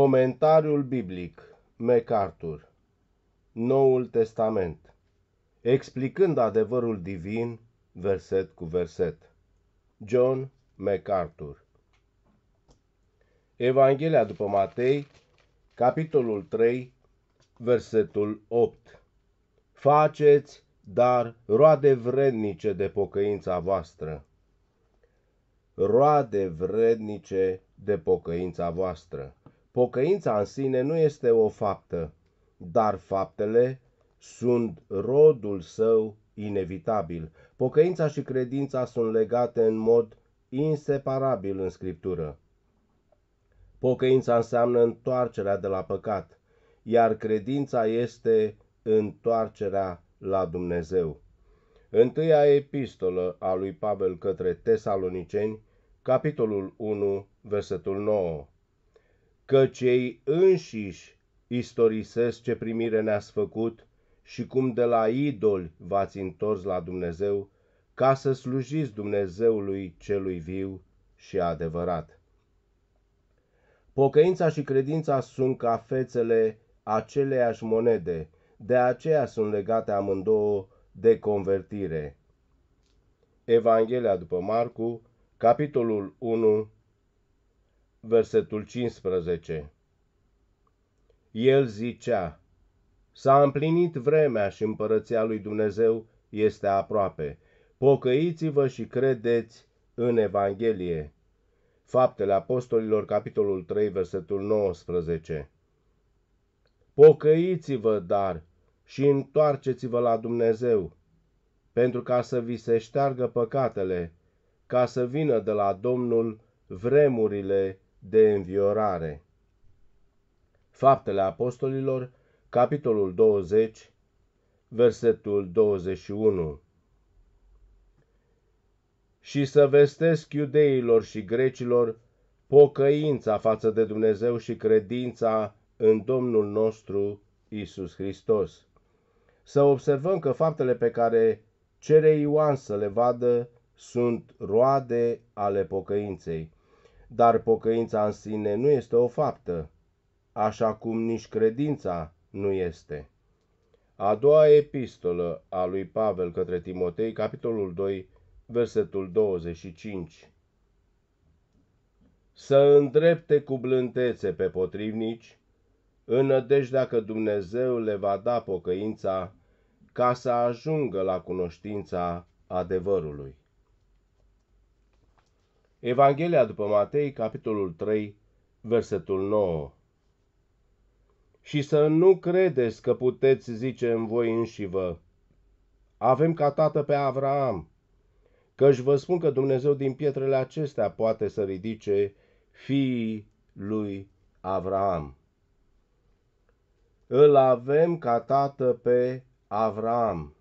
Comentariul biblic MacArthur Noul Testament Explicând adevărul divin, verset cu verset John MacArthur Evanghelia după Matei, capitolul 3, versetul 8 Faceți, dar roade vrednice de pocăința voastră roade vrednice de pocăința voastră. Pocăința în sine nu este o faptă, dar faptele sunt rodul său inevitabil. Pocăința și credința sunt legate în mod inseparabil în Scriptură. Pocăința înseamnă întoarcerea de la păcat, iar credința este întoarcerea la Dumnezeu. Întâia epistolă a lui Pavel către Tesaloniceni, capitolul 1, versetul 9 că cei înșiși istorisesc ce primire ne-ați făcut și cum de la idoli v-ați întors la Dumnezeu, ca să slujiți Dumnezeului celui viu și adevărat. Pocăința și credința sunt ca fețele aceleiași monede, de aceea sunt legate amândouă de convertire. Evanghelia după Marcu, capitolul 1, versetul 15. El zicea, S-a împlinit vremea și împărăția lui Dumnezeu este aproape. Pocăiți-vă și credeți în Evanghelie. Faptele Apostolilor, capitolul 3, versetul 19. Pocăiți-vă, dar, și întoarceți-vă la Dumnezeu, pentru ca să vi se șteargă păcatele, ca să vină de la Domnul vremurile de înviorare. Faptele Apostolilor, capitolul 20, versetul 21 Și să vestesc iudeilor și grecilor pocăința față de Dumnezeu și credința în Domnul nostru Isus Hristos. Să observăm că faptele pe care cere Ioan să le vadă sunt roade ale pocăinței. Dar pocăința în sine nu este o faptă, așa cum nici credința nu este. A doua epistolă a lui Pavel către Timotei, capitolul 2, versetul 25. Să îndrepte cu blântețe pe potrivnici, în că Dumnezeu le va da pocăința ca să ajungă la cunoștința adevărului. Evanghelia după Matei, capitolul 3, versetul 9. Și să nu credeți că puteți zice în voi înșivă, avem ca tată pe Avraam, căci vă spun că Dumnezeu din pietrele acestea poate să ridice fiii lui Avraam. Îl avem ca tată pe Avraam,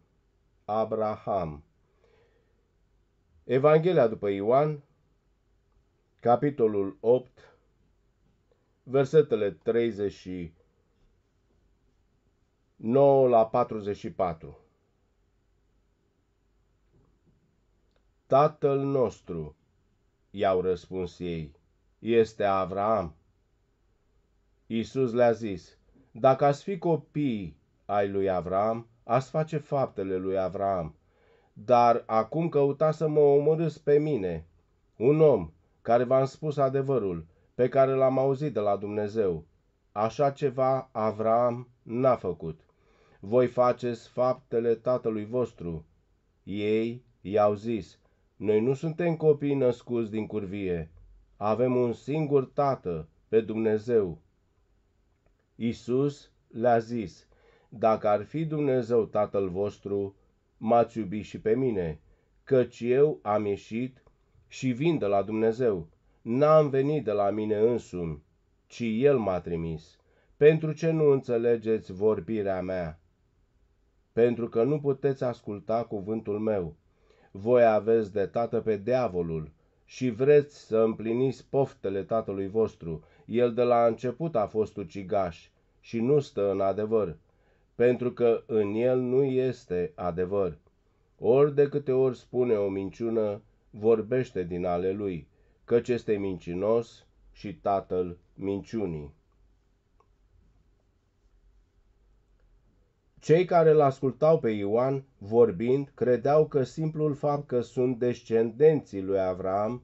Abraham. Evanghelia după Ioan, Capitolul 8, versetele 39 la 44. Tatăl nostru, i-au răspuns ei, este Avraam. Iisus le-a zis, dacă ați fi copii ai lui Avraam, ați face faptele lui Avraam, dar acum căuta să mă omorâți pe mine, un om care v-am spus adevărul, pe care l-am auzit de la Dumnezeu. Așa ceva Avram n-a făcut. Voi faceți faptele tatălui vostru. Ei i-au zis, noi nu suntem copii născuți din curvie, avem un singur tată, pe Dumnezeu. Isus le-a zis, dacă ar fi Dumnezeu tatăl vostru, m-ați iubi și pe mine, căci eu am ieșit și vin de la Dumnezeu. N-am venit de la mine însumi, ci El m-a trimis. Pentru ce nu înțelegeți vorbirea mea? Pentru că nu puteți asculta cuvântul meu. Voi aveți de tată pe diavolul și vreți să împliniți poftele tatălui vostru. El de la început a fost ucigaș și nu stă în adevăr, pentru că în el nu este adevăr. Ori de câte ori spune o minciună, vorbește din ale lui, căci este mincinos și tatăl minciunii. Cei care îl ascultau pe Ioan vorbind credeau că simplul fapt că sunt descendenții lui Avram,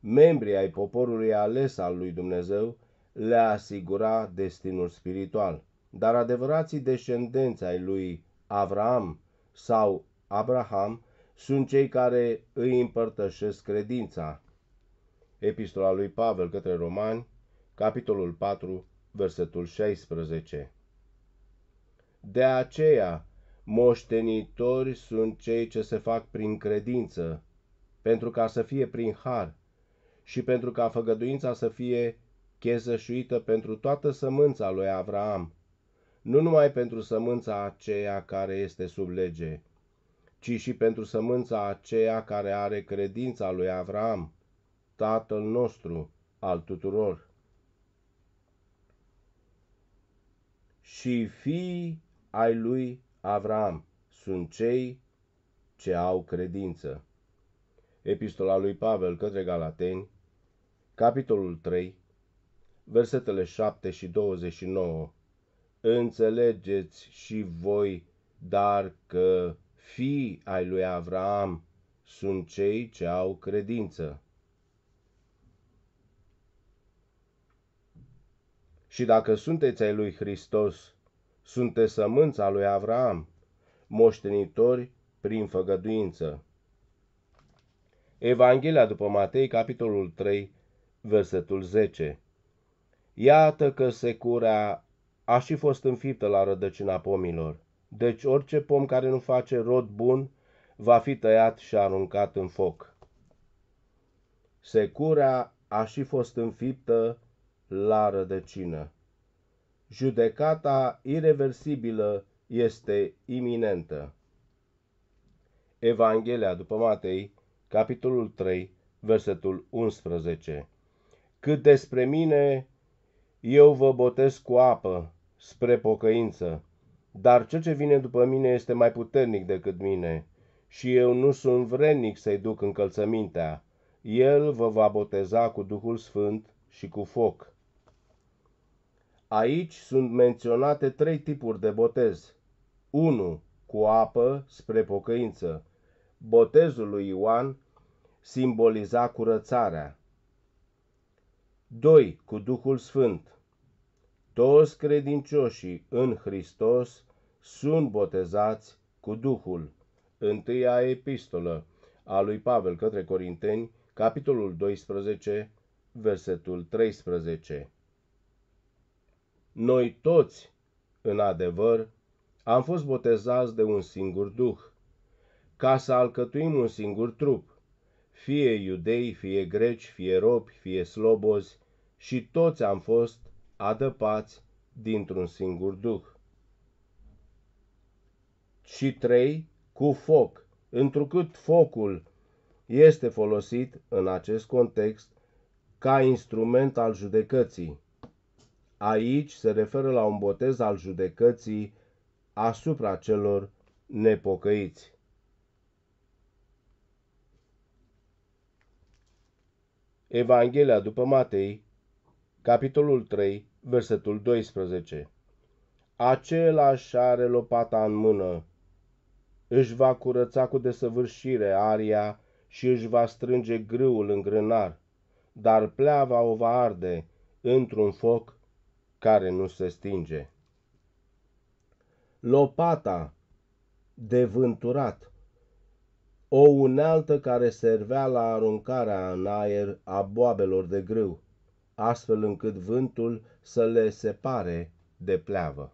membri ai poporului ales al lui Dumnezeu, le asigura destinul spiritual. Dar adevărații descendenți ai lui Avram sau Abraham sunt cei care îi împărtășesc credința. Epistola lui Pavel către Romani, capitolul 4, versetul 16. De aceea, moștenitori sunt cei ce se fac prin credință, pentru ca să fie prin har și pentru ca făgăduința să fie chezășuită pentru toată sămânța lui Avraam, nu numai pentru sămânța aceea care este sub lege, ci și pentru sămânța aceea care are credința lui Avram, tatăl nostru al tuturor. Și fii ai lui Avram sunt cei ce au credință. Epistola lui Pavel către Galateni, capitolul 3, versetele 7 și 29. Înțelegeți și voi, dar că Fii ai lui Avram sunt cei ce au credință. Și dacă sunteți ai lui Hristos, sunteți sămânța lui Avram, moștenitori prin făgăduință. Evanghelia după Matei, capitolul 3, versetul 10. Iată că securea a și fost înfiptă la rădăcina pomilor deci orice pom care nu face rod bun va fi tăiat și aruncat în foc. Secura a și fost înfiptă la rădăcină. Judecata irreversibilă este iminentă. Evanghelia după Matei, capitolul 3, versetul 11. Cât despre mine, eu vă botez cu apă spre pocăință, dar ce ce vine după mine este mai puternic decât mine și eu nu sunt vrednic să-i duc încălțămintea. El vă va boteza cu Duhul Sfânt și cu foc. Aici sunt menționate trei tipuri de botez. 1. Cu apă spre pocăință. Botezul lui Ioan simboliza curățarea. 2. Cu Duhul Sfânt toți credincioșii în Hristos sunt botezați cu Duhul. Întâia epistolă a lui Pavel către Corinteni, capitolul 12, versetul 13. Noi toți, în adevăr, am fost botezați de un singur Duh, ca să alcătuim un singur trup, fie iudei, fie greci, fie robi, fie slobozi, și toți am fost adăpați dintr-un singur duh. Și trei, cu foc, întrucât focul este folosit în acest context ca instrument al judecății. Aici se referă la un botez al judecății asupra celor nepocăiți. Evanghelia după Matei, capitolul 3, versetul 12. Același are lopata în mână, își va curăța cu desăvârșire aria și își va strânge grâul în grânar, dar pleava o va arde într-un foc care nu se stinge. Lopata de vânturat o unealtă care servea la aruncarea în aer a boabelor de grâu, astfel încât vântul să le separe de pleavă.